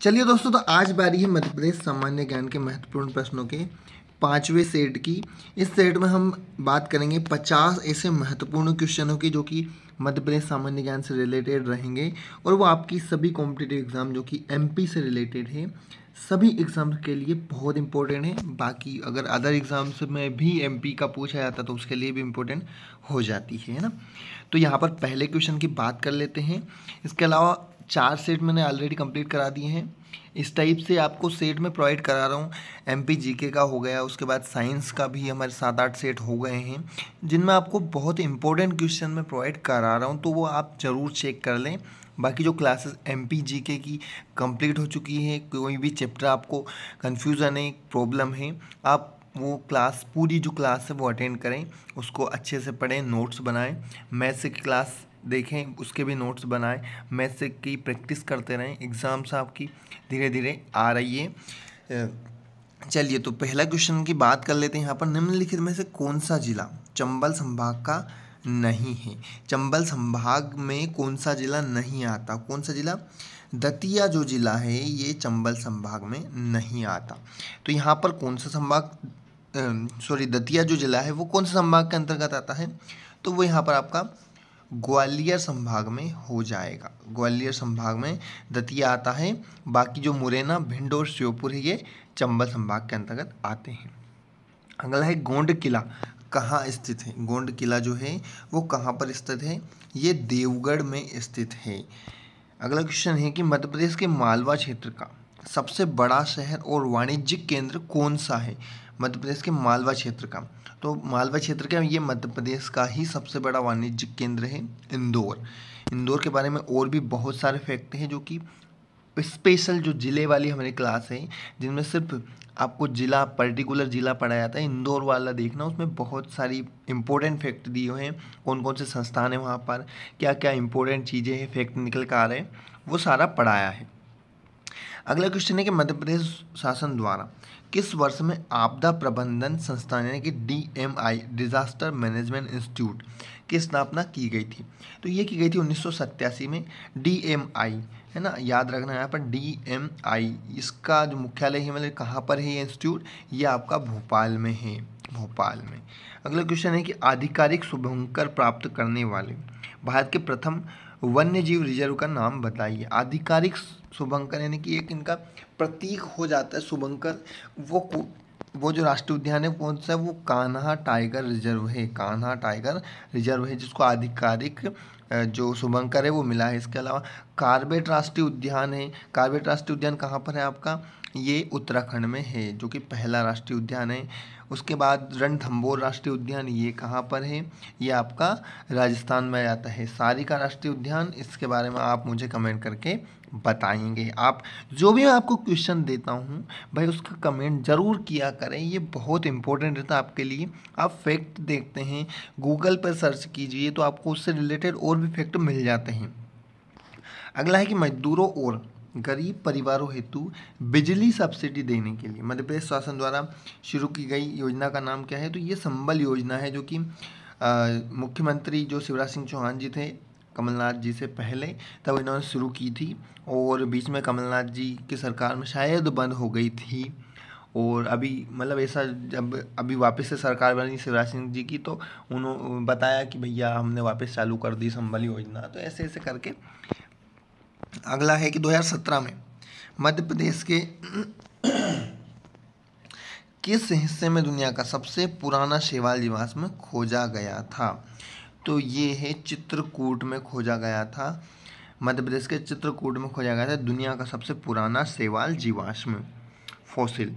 चलिए दोस्तों तो आज बारी है मध्य प्रदेश सामान्य ज्ञान के महत्वपूर्ण प्रश्नों के पाँचवें सेट की इस सेट में हम बात करेंगे पचास ऐसे महत्वपूर्ण क्वेश्चनों की जो कि मध्य प्रदेश सामान्य ज्ञान से रिलेटेड रहेंगे और वो आपकी सभी कॉम्पिटेटिव एग्ज़ाम जो कि एमपी से रिलेटेड है सभी एग्ज़ाम के लिए बहुत इंपॉर्टेंट है बाकी अगर अदर एग्ज़ाम्स में भी एमपी का पूछा जाता तो उसके लिए भी इम्पोर्टेंट हो जाती है ना तो यहाँ पर पहले क्वेश्चन की बात कर लेते हैं इसके अलावा चार सेट मैंने ऑलरेडी कंप्लीट करा दिए हैं इस टाइप से आपको सेट में प्रोवाइड करा रहा हूँ एम पी जी के का हो गया उसके बाद साइंस का भी हमारे सात आठ सेट हो गए हैं जिनमें आपको बहुत इंपॉर्टेंट क्वेश्चन में प्रोवाइड करा रहा हूँ तो वो आप ज़रूर चेक कर लें बाकी जो क्लासेस एम पी जी के की कंप्लीट हो चुकी है कोई भी चैप्टर आपको कन्फ्यूज़न है प्रॉब्लम है आप वो क्लास पूरी जो क्लास है वो अटेंड करें उसको अच्छे से पढ़ें नोट्स बनाएं मैथ्स की क्लास देखें उसके भी नोट्स बनाएं मैथ से की प्रैक्टिस करते रहें एग्ज़ाम्स आपकी धीरे धीरे आ रही है चलिए तो पहला क्वेश्चन की बात कर लेते हैं यहाँ पर निम्नलिखित में से कौन सा जिला चंबल संभाग का नहीं है चंबल संभाग में कौन सा ज़िला नहीं आता कौन सा ज़िला दतिया जो ज़िला है ये चंबल संभाग में नहीं आता तो यहाँ पर कौन सा संभाग सॉरी दतिया जो ज़िला है वो कौन सा संभाग के अंतर्गत आता है तो वो यहाँ पर आपका ग्वालियर संभाग में हो जाएगा ग्वालियर संभाग में दतिया आता है बाकी जो मुरैना भिंड और श्योपुर है ये चंबल संभाग के अंतर्गत आते हैं अगला है गोंड किला कहाँ स्थित है गोंड किला जो है वो कहाँ पर स्थित है ये देवगढ़ में स्थित है अगला क्वेश्चन है कि मध्य प्रदेश के मालवा क्षेत्र का सबसे बड़ा शहर और वाणिज्यिक केंद्र कौन सा है मध्य प्रदेश के मालवा क्षेत्र का तो मालवा क्षेत्र का ये मध्य प्रदेश का ही सबसे बड़ा वाणिज्यिक केंद्र है इंदौर इंदौर के बारे में और भी बहुत सारे फैक्ट हैं जो कि स्पेशल जो ज़िले वाली हमारी क्लास है जिनमें सिर्फ आपको ज़िला पर्टिकुलर ज़िला पढ़ाया जाता है इंदौर वाला देखना उसमें बहुत सारी इंपॉर्टेंट फैक्ट दिए हुए हैं कौन कौन से संस्थान हैं वहाँ पर क्या क्या इंपॉर्टेंट चीज़ें हैं फैक्ट निकल कर आ रहे हैं वो सारा पढ़ाया है अगला क्वेश्चन है कि मध्य प्रदेश शासन द्वारा किस वर्ष में आपदा प्रबंधन संस्थान यानी कि डीएमआई डिजास्टर मैनेजमेंट इंस्टीट्यूट की स्थापना की गई थी तो ये की गई थी उन्नीस में डीएमआई है ना याद रखना यहाँ पर डीएमआई इसका जो मुख्यालय है मतलब कहाँ पर है ये इंस्टीट्यूट ये आपका भोपाल में है भोपाल में अगला क्वेश्चन है कि आधिकारिक शुभंकर प्राप्त करने वाले भारत के प्रथम वन्य जीव रिजर्व का नाम बताइए आधिकारिक शुभंकर यानी कि एक इनका प्रतीक हो जाता है शुभंकर वो वो जो राष्ट्रीय उद्यान है कौन सा वो कान्हा टाइगर रिजर्व है कान्हा टाइगर रिजर्व है जिसको आधिकारिक जो शुभंकर है वो मिला है इसके अलावा कार्बेट राष्ट्रीय उद्यान है कार्बेट राष्ट्रीय उद्यान कहाँ पर है आपका ये उत्तराखंड में है जो कि पहला राष्ट्रीय उद्यान है उसके बाद रणथंबोर राष्ट्रीय उद्यान ये कहाँ पर है ये आपका राजस्थान में आता है सारिका राष्ट्रीय उद्यान इसके बारे में आप मुझे कमेंट करके बताएंगे आप जो भी मैं आपको क्वेश्चन देता हूँ भाई उसका कमेंट ज़रूर किया करें ये बहुत इंपॉर्टेंट रहता है आपके लिए आप फैक्ट देखते हैं गूगल पर सर्च कीजिए तो आपको उससे रिलेटेड और भी फैक्ट मिल जाते हैं अगला है कि मजदूरों और गरीब परिवारों हेतु बिजली सब्सिडी देने के लिए मध्य प्रदेश शासन द्वारा शुरू की गई योजना का नाम क्या है तो ये संबल योजना है जो कि मुख्यमंत्री जो शिवराज सिंह चौहान जी थे कमलनाथ जी से पहले तब इन्होंने शुरू की थी और बीच में कमलनाथ जी की सरकार में शायद बंद हो गई थी और अभी मतलब ऐसा जब अभी वापस से सरकार बनी शिवराज सिंह जी की तो उन्होंने बताया कि भैया हमने वापस चालू कर दी संबल योजना तो ऐसे ऐसे करके अगला है कि 2017 में मध्य प्रदेश के किस हिस्से में दुनिया का सबसे पुराना शैवाल जीवाश्म खोजा गया था तो ये है चित्रकूट में खोजा गया था मध्य प्रदेश के चित्रकूट में खोजा गया था दुनिया का सबसे पुराना शैवाल जीवाश्म फॉसिल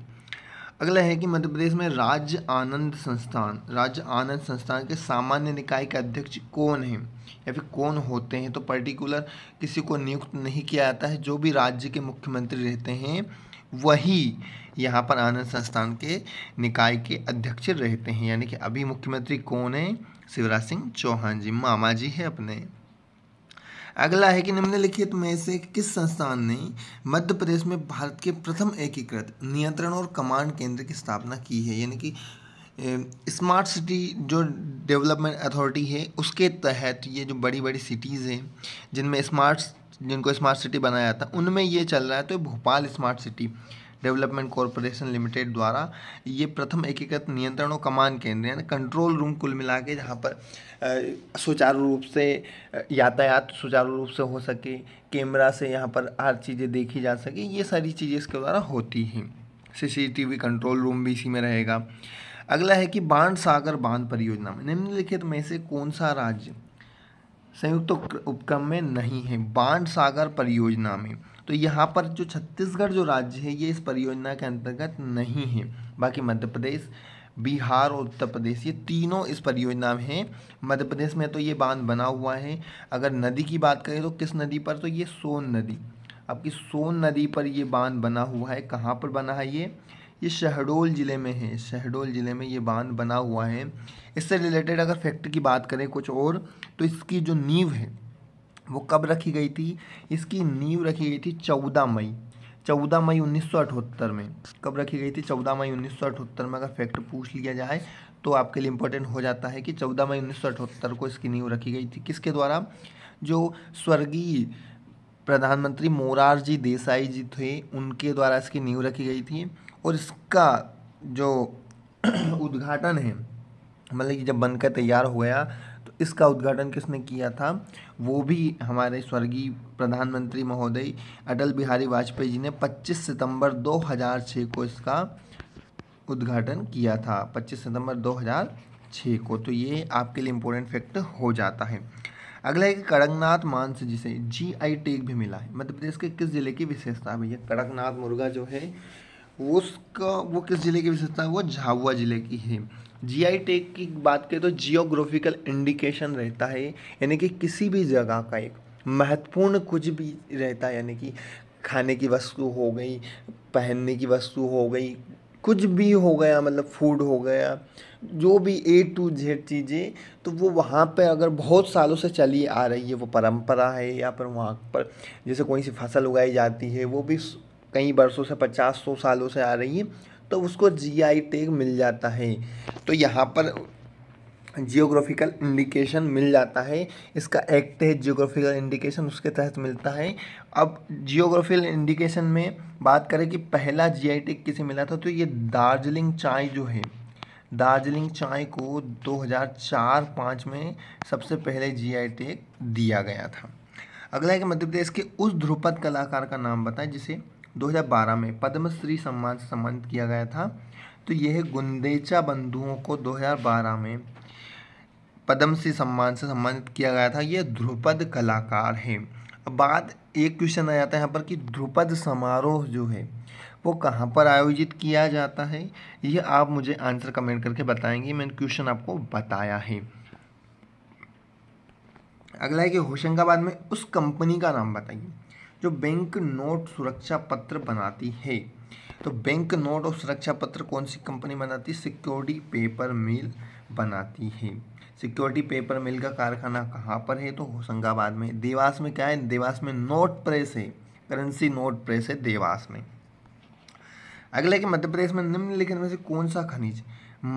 अगला है कि मध्य प्रदेश में राज्य आनंद संस्थान राज्य आनंद संस्थान के सामान्य निकाय के अध्यक्ष कौन हैं या फिर कौन होते हैं तो पर्टिकुलर किसी को नियुक्त नहीं किया जाता है जो भी राज्य के मुख्यमंत्री रहते हैं वही यहाँ पर आनंद संस्थान के निकाय के अध्यक्ष रहते हैं यानी कि अभी मुख्यमंत्री कौन है शिवराज सिंह चौहान जी मामा जी हैं अपने अगला है कि निम्नलिखित में से किस संस्थान ने मध्य प्रदेश में भारत के प्रथम एकीकृत नियंत्रण और कमांड केंद्र की स्थापना की है यानी कि स्मार्ट सिटी जो डेवलपमेंट अथॉरिटी है उसके तहत ये जो बड़ी बड़ी सिटीज़ हैं जिनमें स्मार्ट जिनको स्मार्ट सिटी बनाया जाता है उनमें ये चल रहा है तो Bhopal smart city development corporation limited द्वारा ये प्रथम एकीकृत नियंत्रण और कमान केंद्र यानी कंट्रोल रूम कुल मिला के जहाँ पर सुचारू रूप से यातायात सुचारू रूप से हो सके कैमरा से यहाँ पर हर चीज़ें देखी जा सके ये सारी चीज़ें इसके द्वारा होती हैं सीसीटीवी कंट्रोल रूम भी इसी में रहेगा अगला है कि बाण सागर बांध परियोजना में निम्नलिखित में से कौन सा राज्य संयुक्त तो उपक्रम में नहीं है बाण सागर परियोजना में तो यहाँ पर जो छत्तीसगढ़ जो राज्य है ये इस परियोजना के अंतर्गत नहीं है बाकी मध्य प्रदेश बिहार और उत्तर प्रदेश ये तीनों इस परियोजना में हैं मध्य प्रदेश में तो ये बांध बना हुआ है अगर नदी की बात करें तो किस नदी पर तो ये सोन नदी आपकी सोन नदी पर ये बांध बना हुआ है कहाँ पर बना है ये ये शहडोल ज़िले में है शहडोल ज़िले में ये बांध बना हुआ है इससे रिलेटेड अगर फैक्ट की बात करें कुछ और तो इसकी जो नींव है वो कब रखी गई थी इसकी नींव रखी गई थी चौदह मई चौदह मई उन्नीस में कब रखी गई थी चौदह मई उन्नीस में अगर फैक्ट पूछ लिया जाए तो आपके लिए इम्पोर्टेंट हो जाता है कि चौदह मई उन्नीस को इसकी नींव रखी गई थी किसके द्वारा जो स्वर्गीय प्रधानमंत्री मोरारजी देसाई जी थे उनके द्वारा इसकी नींव रखी गई थी और इसका जो उद्घाटन है मतलब कि जब बनकर तैयार हो गया इसका उद्घाटन किसने किया था वो भी हमारे स्वर्गीय प्रधानमंत्री महोदय अटल बिहारी वाजपेयी जी ने 25 सितंबर 2006 को इसका उद्घाटन किया था 25 सितंबर 2006 को तो ये आपके लिए इम्पोर्टेंट फैक्ट हो जाता है अगला है कि कड़कनाथ मांस जिसे जी आई टेक भी मिला है मध्य प्रदेश के किस जिले की विशेषता है भैया कड़कनाथ मुर्गा जो है उसका वो किस जिले की विशेषता है वो झाबुआ जिले की है जीआई टेक की बात करें तो जियोग्राफिकल इंडिकेशन रहता है यानी कि किसी भी जगह का एक महत्वपूर्ण कुछ भी रहता है यानी कि खाने की वस्तु हो गई पहनने की वस्तु हो गई कुछ भी हो गया मतलब फूड हो गया जो भी ए टू जेड चीज़ें तो वो वहाँ पे अगर बहुत सालों से चली आ रही है वो परंपरा है या फिर वहाँ पर जैसे कोई सी फसल उगाई जाती है वो भी कई बरसों से पचास सौ सालों से आ रही है तो उसको जीआई टैग मिल जाता है तो यहाँ पर जियोग्राफिकल इंडिकेशन मिल जाता है इसका एक्ट है जियोग्राफिकल इंडिकेशन उसके तहत मिलता है अब जियोग्राफिकल इंडिकेशन में बात करें कि पहला जीआई टैग किसे मिला था तो ये दार्जिलिंग चाय जो है दार्जिलिंग चाय को 2004-5 में सबसे पहले जीआई टैग दिया गया था अगला है कि मध्य प्रदेश के उस ध्रुपद कलाकार का नाम बताएं जिसे 2012 में पद्मश्री सम्मान से सम्मानित किया गया था तो यह गुंदेचा बंधुओं को 2012 में पद्मश्री सम्मान से सम्मानित किया गया था यह ध्रुपद कलाकार है अब बाद एक क्वेश्चन आ जाता है यहाँ पर कि ध्रुपद समारोह जो है वो कहाँ पर आयोजित किया जाता है यह आप मुझे आंसर कमेंट करके बताएंगे मैंने क्वेश्चन आपको बताया है अगला है कि होशंगाबाद में उस कंपनी का नाम बताइए जो बैंक नोट सुरक्षा पत्र बनाती है तो बैंक नोट और सुरक्षा पत्र कौन सी कंपनी बनाती है सिक्योरिटी पेपर मिल बनाती है सिक्योरिटी पेपर मिल का कारखाना कहाँ पर है तो होशंगाबाद में देवास में क्या है देवास में नोट प्रेस है करेंसी नोट प्रेस है देवास में अगले कि मध्य प्रदेश में निम्नलिखित में से कौन सा खनिज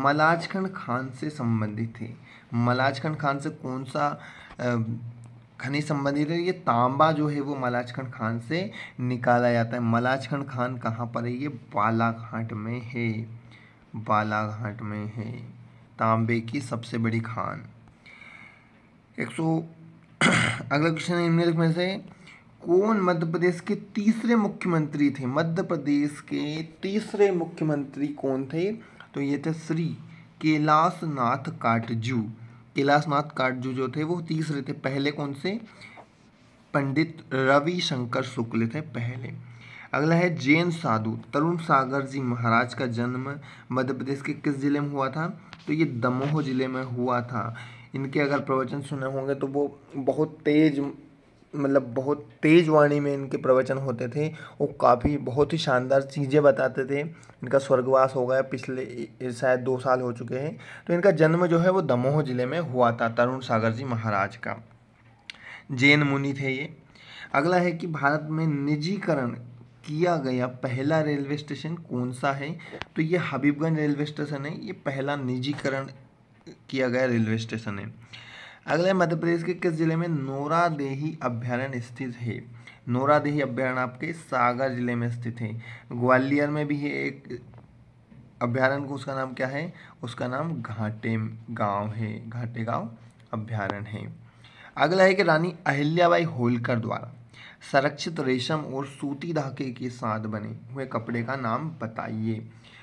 मलाजखंड खान से संबंधित है मलाजखंड खान से कौन सा खनिज संबंधित है ये तांबा जो है वो मलाजखंड खान से निकाला जाता है मलाजखंड खान कहाँ पर है ये बालाघाट में है बालाघाट में है तांबे की सबसे बड़ी खान एक सौ अगला क्वेश्चन निम्नलिखित में से कौन मध्य प्रदेश के तीसरे मुख्यमंत्री थे मध्य प्रदेश के तीसरे मुख्यमंत्री कौन थे तो ये थे श्री कैलाश नाथ काटजू कैलाशनाथ काटजू जो थे वो तीसरे थे पहले कौन से पंडित रविशंकर शुक्ल थे पहले अगला है जैन साधु तरुण सागर जी महाराज का जन्म मध्य प्रदेश के किस जिले में हुआ था तो ये दमोह जिले में हुआ था इनके अगर प्रवचन सुने होंगे तो वो बहुत तेज मतलब बहुत तेज़ वाणी में इनके प्रवचन होते थे वो काफ़ी बहुत ही शानदार चीज़ें बताते थे इनका स्वर्गवास हो गया पिछले शायद दो साल हो चुके हैं तो इनका जन्म जो है वो दमोह ज़िले में हुआ था तरुण सागर जी महाराज का जैन मुनि थे ये अगला है कि भारत में निजीकरण किया गया पहला रेलवे स्टेशन कौन सा है तो ये हबीबगंज रेलवे स्टेशन है ये पहला निजीकरण किया गया रेलवे स्टेशन है अगले मध्य प्रदेश के किस जिले में नोरादेही अभ्यारण्य स्थित है नोरादेही अभ्यारण्य आपके सागर जिले में स्थित है ग्वालियर में भी है एक अभ्यारण्य को उसका नाम क्या है उसका नाम घाटे गांव है घाटे गांव अभ्यारण्य है अगला है कि रानी अहिल्याबाई होलकर द्वारा संरक्षित रेशम और सूती धागे के साथ बने हुए कपड़े का नाम बताइए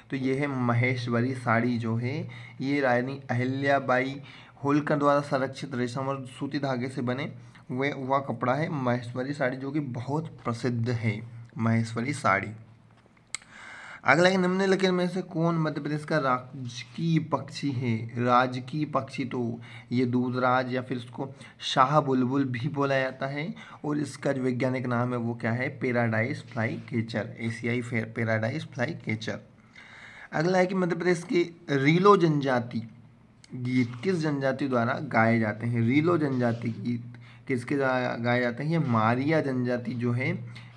तो ये है महेश्वरी साड़ी जो है ये रानी अहिल्याबाई होलकर द्वारा संरक्षित रेशम और सूती धागे से बने वे वह कपड़ा है महेश्वरी साड़ी जो कि बहुत प्रसिद्ध है महेश्वरी साड़ी अगला है लकीर में से कौन मध्य प्रदेश का राजकीय पक्षी है राजकीय पक्षी तो ये दूधराज या फिर उसको शाह बुलबुल भी बोला जाता है और इसका जो वैज्ञानिक नाम है वो क्या है पेराडाइस फ्लाई केचर एशियाई पेराडाइस फ्लाई केचर अगला है कि मध्य प्रदेश की रीलो जनजाति गीत किस जनजाति द्वारा गाए जाते हैं रीलो जनजाति गीत किसके द्वारा गाए जाते हैं ये मारिया जनजाति जो है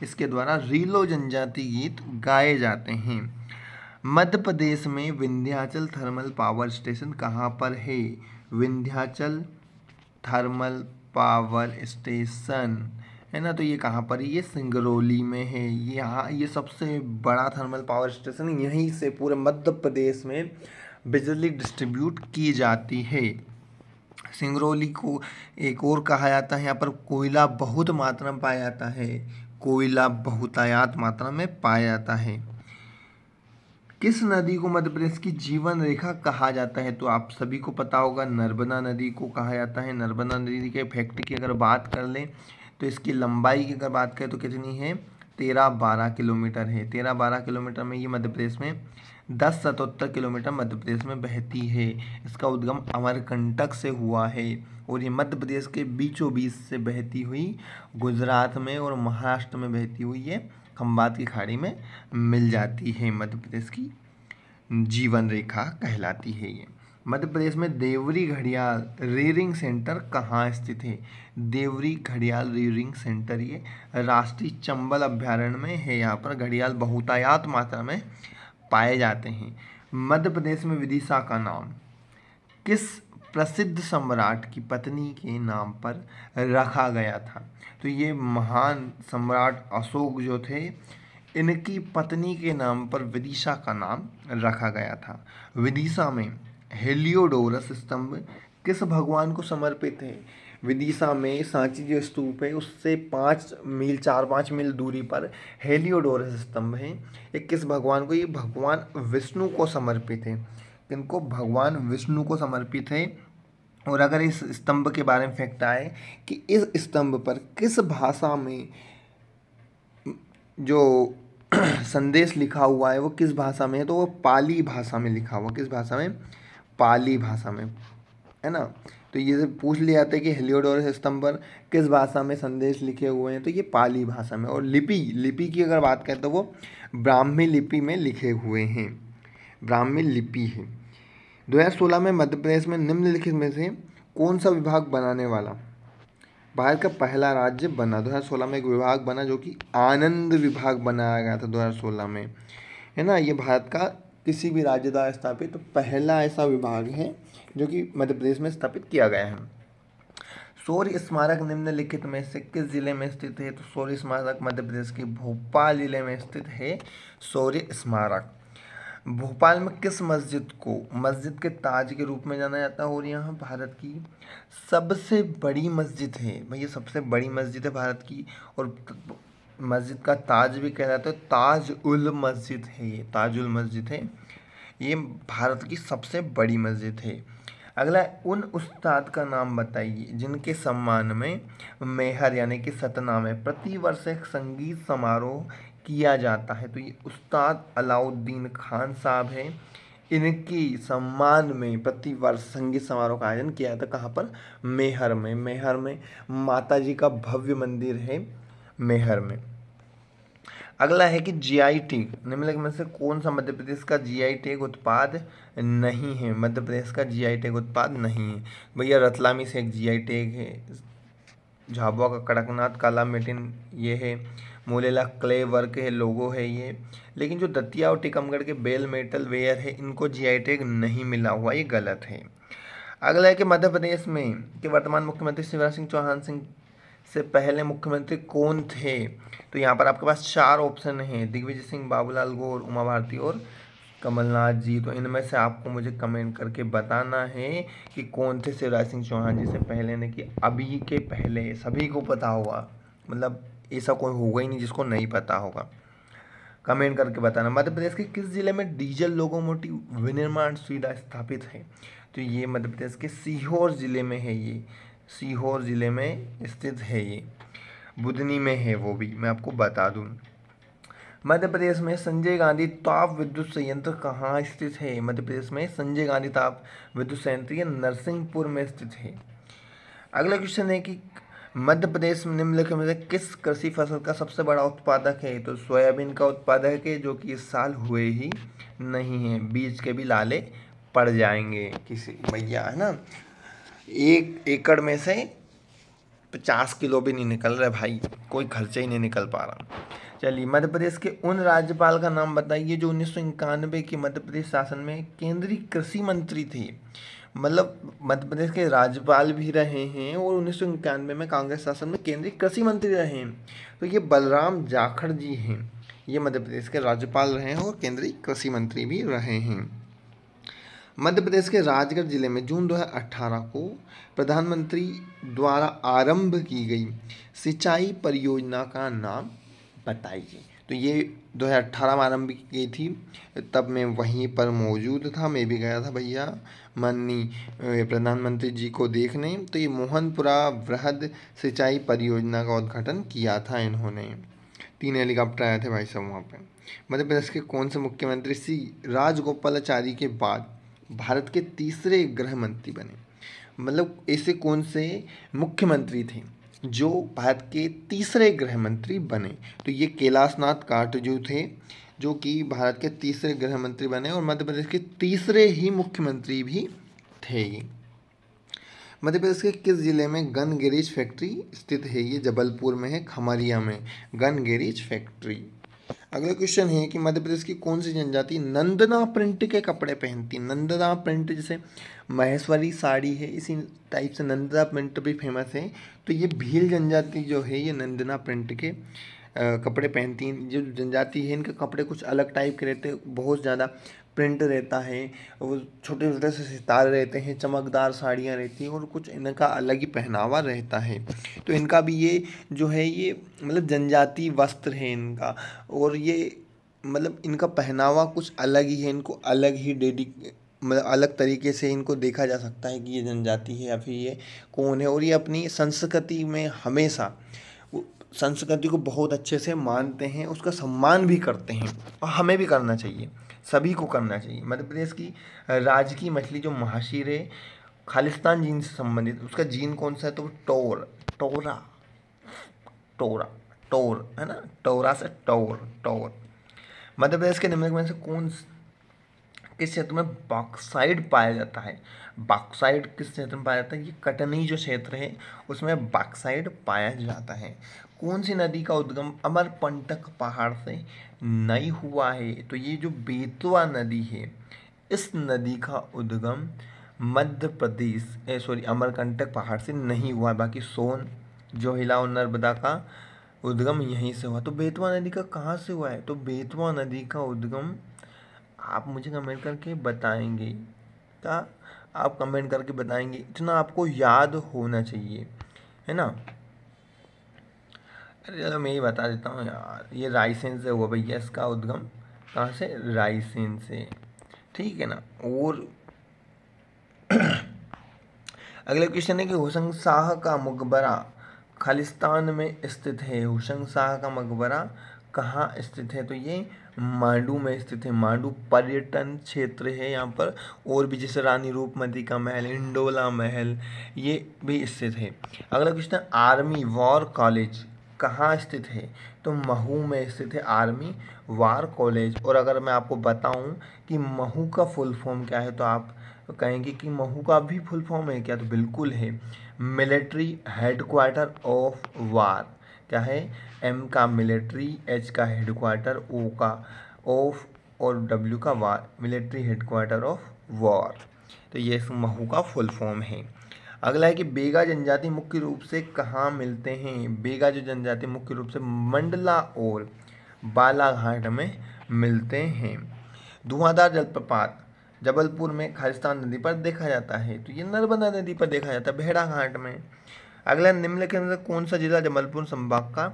इसके द्वारा रीलो जनजाति गीत गाए जाते हैं मध्य प्रदेश में विंध्याचल थर्मल पावर स्टेशन कहाँ पर है विंध्याचल थर्मल पावर स्टेशन है ना तो ये कहाँ पर है ये सिंगरौली में है यहाँ ये सबसे बड़ा थर्मल पावर स्टेशन यहीं से पूरे मध्य प्रदेश में बिजली डिस्ट्रीब्यूट की जाती है सिंगरौली को एक और कहा जाता है यहाँ पर कोयला बहुत मात्रा में पाया जाता है कोयला बहुतायात मात्रा में पाया जाता है किस नदी को मध्य प्रदेश की जीवन रेखा कहा जाता है तो आप सभी को पता होगा नर्मदा नदी को कहा जाता है नर्मदा नदी के फैक्ट की अगर बात कर लें तो इसकी लंबाई की अगर बात करें तो कितनी है तेरह बारह किलोमीटर है तेरह बारह किलोमीटर में ये मध्य प्रदेश में दस सतहत्तर किलोमीटर मध्य प्रदेश में बहती है इसका उद्गम अमरकंटक से हुआ है और ये मध्य प्रदेश के बीचों बीच से बहती हुई गुजरात में और महाराष्ट्र में बहती हुई ये खम्बात की खाड़ी में मिल जाती है मध्य प्रदेश की जीवन रेखा कहलाती है ये मध्य प्रदेश में देवरी घड़ियाल रेरिंग सेंटर कहाँ स्थित है देवरी घड़ियाल रेरिंग सेंटर ये राष्ट्रीय चंबल अभ्यारण्य में है यहाँ पर घड़ियाल बहुतायात मात्रा में पाए जाते हैं मध्य प्रदेश में विदिशा का नाम किस प्रसिद्ध सम्राट की पत्नी के नाम पर रखा गया था तो ये महान सम्राट अशोक जो थे इनकी पत्नी के नाम पर विदिशा का नाम रखा गया था विदिशा में हेलियोडोरस स्तंभ किस भगवान को समर्पित है विदिशा में सांची जो स्तूप है उससे पाँच मील चार पाँच मील दूरी पर हेलियोडोरस स्तंभ है ये किस भगवान को ये भगवान विष्णु को समर्पित है इनको भगवान विष्णु को समर्पित है और अगर इस स्तंभ के बारे में फैक्ट आए कि इस स्तंभ पर किस भाषा में जो संदेश लिखा हुआ है वो किस भाषा में है तो वो पाली भाषा में लिखा हुआ किस भाषा में पाली भाषा में है ना तो ये पूछ लिया जाता है कि हेलियोडोरस स्तंभ पर किस भाषा में संदेश लिखे हुए हैं तो ये पाली भाषा में और लिपि लिपि की अगर बात करें तो वो ब्राह्मी लिपि में लिखे हुए हैं ब्राह्मी लिपि है 2016 में मध्य प्रदेश में निम्नलिखित में से कौन सा विभाग बनाने वाला भारत का पहला राज्य बना 2016 में एक विभाग बना जो कि आनंद विभाग बनाया गया था 2016 में है ना ये भारत का किसी भी राज्य द्वारा स्थापित तो पहला ऐसा विभाग है जो कि मध्य प्रदेश में स्थापित किया गया है सौर स्मारक निम्नलिखित में से किस जिले में स्थित है तो सौर स्मारक मध्य प्रदेश के भोपाल जिले में स्थित है सौर स्मारक भोपाल में किस मस्जिद को मस्जिद के ताज के रूप में जाना जाता है और यहाँ भारत की सबसे बड़ी मस्जिद है भैया सबसे बड़ी मस्जिद है भारत की और मस्जिद का ताज भी कह जाता है ताज उल मस्जिद है ये ताज उल मस्जिद है ये भारत की सबसे बड़ी मस्जिद है अगला उन उस्ताद का नाम बताइए जिनके सम्मान में मेहर यानी कि सतनाम है प्रति वर्ष एक संगीत समारोह किया जाता है तो ये उस्ताद अलाउद्दीन खान साहब हैं इनकी सम्मान में प्रति वर्ष संगीत समारोह का आयोजन किया जाता है कहाँ पर मेहर में मेहर में माता जी का भव्य मंदिर है मेहर में अगला है कि जी आई टी निम्नलिख में से कौन सा मध्य प्रदेश का जी आई टैग उत्पाद नहीं है मध्य प्रदेश का जी आई टेक उत्पाद नहीं है भैया रतलामी से एक जी आई टेक है झाबुआ का कड़कनाथ काला मेटिन ये है मोलेला क्ले वर्क है लोगो है ये लेकिन जो दतिया और टिकमगढ़ के बेल मेटल वेयर है इनको जी आई टेक नहीं मिला हुआ ये गलत है अगला है कि मध्य प्रदेश में के वर्तमान मुख्यमंत्री शिवराज सिंह चौहान सिंह से पहले मुख्यमंत्री कौन थे तो यहाँ पर आपके पास चार ऑप्शन हैं दिग्विजय सिंह बाबूलाल गौर उमा भारती और कमलनाथ जी तो इनमें से आपको मुझे कमेंट करके बताना है कि कौन थे शिवराज सिंह चौहान जी से पहले ने कि अभी के पहले सभी को पता होगा मतलब ऐसा कोई होगा ही नहीं जिसको नहीं पता होगा कमेंट करके बताना मध्य प्रदेश के किस जिले में डीजल लोकोमोटिव विनिर्माण सुविधा स्थापित है तो ये मध्य प्रदेश के सीहोर ज़िले में है ये सीहोर ज़िले में स्थित है ये बुधनी में है वो भी मैं आपको बता दूँ मध्य प्रदेश में संजय गांधी ताप विद्युत संयंत्र कहाँ स्थित है मध्य प्रदेश में संजय गांधी ताप विद्युत संयंत्र ये नरसिंहपुर में स्थित है अगला क्वेश्चन है कि मध्य प्रदेश में निम्नलिखित में से किस कृषि फसल का सबसे बड़ा उत्पादक है तो सोयाबीन का उत्पादक है जो कि इस साल हुए ही नहीं है बीज के भी लाले पड़ जाएंगे किसी भैया है ना एक एकड़ में से पचास किलो भी नहीं निकल रहा भाई कोई खर्चा ही नहीं निकल पा रहा चलिए मध्य प्रदेश के उन राज्यपाल का नाम बताइए जो उन्नीस के मध्य प्रदेश शासन में केंद्रीय कृषि मंत्री थे मतलब मध्य प्रदेश के राज्यपाल भी रहे हैं और उन्नीस सौ इक्यानवे में कांग्रेस शासन में केंद्रीय कृषि मंत्री रहे हैं तो ये बलराम जाखड़ जी हैं ये मध्य प्रदेश के राज्यपाल रहे हैं और केंद्रीय कृषि मंत्री भी रहे हैं मध्य प्रदेश के राजगढ़ जिले में जून 2018 को प्रधानमंत्री द्वारा आरंभ की गई सिंचाई परियोजना का नाम बताइए तो ये 2018 में आरंभ की गई थी तब मैं वहीं पर मौजूद था मैं भी गया था भैया माननी प्रधानमंत्री जी को देखने तो ये मोहनपुरा वृहद सिंचाई परियोजना का उद्घाटन किया था इन्होंने तीन हेलीकॉप्टर आए थे भाई साहब वहाँ पर मध्य प्रदेश के कौन से मुख्यमंत्री सी राजगोपालाचारी के बाद भारत के तीसरे गृह मंत्री बने मतलब ऐसे कौन से मुख्यमंत्री थे जो भारत के तीसरे गृह मंत्री बने तो ये कैलाश नाथ काटजू थे जो कि भारत के तीसरे गृह मंत्री बने और मध्य प्रदेश के तीसरे ही मुख्यमंत्री भी थे ये मध्य प्रदेश के किस ज़िले में गन गैरेज फैक्ट्री स्थित है ये जबलपुर में है खमरिया में गन गैरेज फैक्ट्री अगला क्वेश्चन है कि मध्य प्रदेश की कौन सी जनजाति नंदना प्रिंट के कपड़े पहनती नंदना प्रिंट जैसे महेश्वरी साड़ी है इसी टाइप से नंदना प्रिंट भी फेमस है तो ये भील जनजाति जो है ये नंदना प्रिंट के आ, कपड़े पहनती हैं जो जनजाति है इनके कपड़े कुछ अलग टाइप के रहते हैं बहुत ज़्यादा प्रिंट रहता है वो छोटे छोटे से सितारे रहते हैं चमकदार साड़ियाँ रहती हैं और कुछ इनका अलग ही पहनावा रहता है तो इनका भी ये जो है ये मतलब जनजाति वस्त्र है इनका और ये मतलब इनका पहनावा कुछ अलग ही है इनको अलग ही डेडी मतलब अलग तरीके से इनको देखा जा सकता है कि ये जनजाति है या फिर ये कौन है और ये अपनी संस्कृति में हमेशा संस्कृति को बहुत अच्छे से मानते हैं उसका सम्मान भी करते हैं और हमें भी करना चाहिए सभी को करना चाहिए मध्य प्रदेश की राजकीय मछली जो महाशीर है खालिस्तान जीन से संबंधित उसका जीन कौन सा है तो टोर टोरा टोरा टोर है ना टोरा से टोर टोर मध्य प्रदेश के निम्न में से कौन किस क्षेत्र में बॉक्साइड पाया जाता है बॉक्साइड किस क्षेत्र में पाया जाता है ये कटनी जो क्षेत्र है उसमें बॉक्साइड पाया जाता है कौन सी नदी का उद्गम अमरपंटक पहाड़ से नहीं हुआ है तो ये जो बेतवा नदी है इस नदी का उद्गम मध्य प्रदेश सॉरी अमरकंटक पहाड़ से नहीं हुआ बाकी सोन जोहिला और नर्मदा का उद्गम यहीं से हुआ तो बेतवा नदी का कहाँ से हुआ है तो बेतवा नदी का उद्गम आप मुझे कमेंट करके बताएंगे का आप कमेंट करके बताएंगे इतना आपको याद होना चाहिए है ना अरे चलो मैं ही बता देता हूँ यार ये रायसेन से हुआ भैया इसका उद्गम कहाँ से रायसेन से ठीक है ना और अगला क्वेश्चन है कि हुसंग शाह का मकबरा खालिस्तान में स्थित है हुसंग शाह का मकबरा कहाँ स्थित है तो ये मांडू में स्थित है मांडू पर्यटन क्षेत्र है यहाँ पर और भी जैसे रानी रूपमती का महल इंडोला महल ये भी स्थित है अगला क्वेश्चन आर्मी वॉर कॉलेज कहाँ स्थित है तो महू में स्थित है आर्मी वार कॉलेज और अगर मैं आपको बताऊं कि महू का फुल फॉर्म क्या है तो आप कहेंगे कि महू का भी फुल फॉर्म है क्या तो बिल्कुल है मिलिट्री हेडक्वार्टर ऑफ वार क्या है एम का मिलिट्री एच का हेडक्वार्टर ओ का ऑफ और डब्ल्यू का war military headquarter of war तो ये महू का फुल फॉर्म है अगला है कि बेगा जनजाति मुख्य रूप से कहाँ मिलते हैं बेगा जो जनजाति मुख्य रूप से मंडला और बालाघाट में मिलते हैं धुआंधार जलप्रपात जबलपुर में खालिस्तान नदी पर देखा जाता है तो ये नर्मदा नदी पर देखा जाता है भेड़ाघाट में अगला निम्नलिखित अंदर कौन सा जिला जबलपुर संभाग का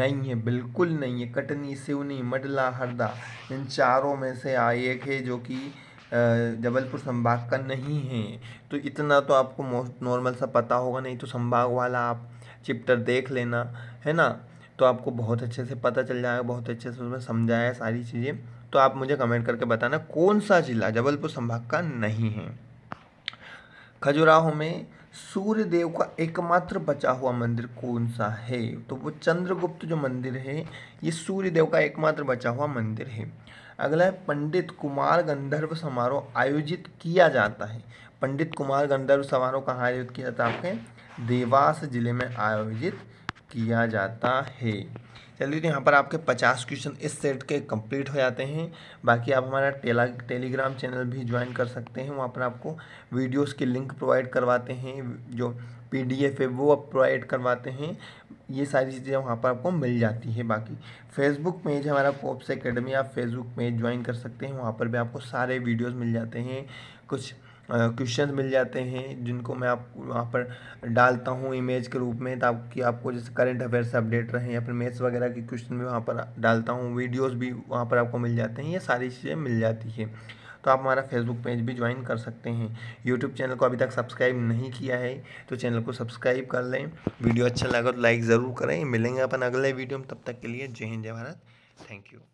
नहीं है बिल्कुल नहीं है कटनी सिवनी मडला हरदा इन चारों में से एक है जो कि जबलपुर संभाग का नहीं है तो इतना तो आपको मोस्ट नॉर्मल सा पता होगा नहीं तो संभाग वाला आप चिप्टर देख लेना है ना तो आपको बहुत अच्छे से पता चल जाएगा बहुत अच्छे से उसमें समझाया सारी चीज़ें तो आप मुझे कमेंट करके बताना कौन सा ज़िला जबलपुर संभाग का नहीं है खजुराहो में सूर्य देव का एकमात्र बचा हुआ मंदिर कौन सा है तो वो चंद्रगुप्त जो मंदिर है ये सूर्य देव का एकमात्र बचा हुआ मंदिर है अगला है पंडित कुमार गंधर्व समारोह आयोजित किया जाता है पंडित कुमार गंधर्व समारोह कहाँ आयोजित किया जाता है आपके देवास जिले में आयोजित किया जाता है चलिए तो यहाँ पर आपके पचास क्वेश्चन इस सेट के कंप्लीट हो जाते हैं बाकी आप हमारा टेला टेलीग्राम चैनल भी ज्वाइन कर सकते हैं वहाँ पर आपको वीडियोस की लिंक प्रोवाइड करवाते हैं जो पीडीएफ है वो आप प्रोवाइड करवाते हैं ये सारी चीज़ें वहाँ पर आपको मिल जाती है बाकी फेसबुक पेज हमारा कोप्स अकेडमी आप फेसबुक पेज ज्वाइन कर सकते हैं वहाँ पर भी आपको सारे वीडियोज़ मिल जाते हैं कुछ क्वेश्चन मिल जाते हैं जिनको मैं आप वहाँ पर डालता हूँ इमेज के रूप में ताकि आपको जैसे करंट अफेयर से अपडेट रहें या फिर मैथ्स वगैरह के क्वेश्चन भी वहाँ पर डालता हूँ वीडियोज़ भी वहाँ पर आपको मिल जाते हैं ये सारी चीज़ें मिल जाती है तो आप हमारा फेसबुक पेज भी ज्वाइन कर सकते हैं यूट्यूब चैनल को अभी तक सब्सक्राइब नहीं किया है तो चैनल को सब्सक्राइब कर लें वीडियो अच्छा लगा तो लाइक ज़रूर करें मिलेंगे अपन अगले वीडियो में तब तक के लिए जय हिंद जय भारत थैंक यू